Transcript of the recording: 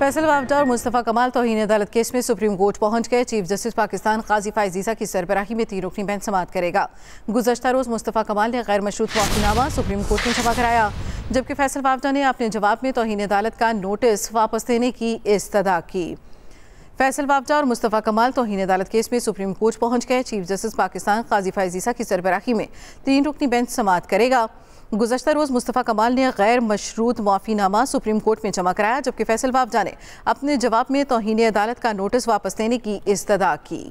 फैसल बाबटा और मुस्तफ़ा कमाल तोहन अदालत केस में सुप्रीम कोर्ट पहुंच गए चीफ जस्टिस पाकिस्तान काजी फायजीसा की सरबराही में तीन रुकनी बेंच समाप्त करेगा गुजशत रोज़ मुस्तफ़ा कमाल ने गैर मशरूत माफीनामा सुप्रीम कोर्ट में जमा कराया जबकि फैसल बाबटा ने अपने जवाब में तोहन अदालत का नोटिस वापस देने की इस्तः की फैसल बाबटा और मुस्तफ़ा कमाल तोहन अदालत केस में सुप्रीम कोर्ट पहुंच गए चीफ जस्टिस पाकिस्तान काजी फायजीसा की सरबराही में तीन रुकनी बेंच समाप्त करेगा गुजशत रोज़ मुस्तफ़ा कमाल ने गैर मशरूत माफ़ीनामा सुप्रीम कोर्ट में जमा कराया जबकि फैसल बाबजा ने अपने जवाब में तोहनी अदालत का नोटिस वापस लेने की इस्तः की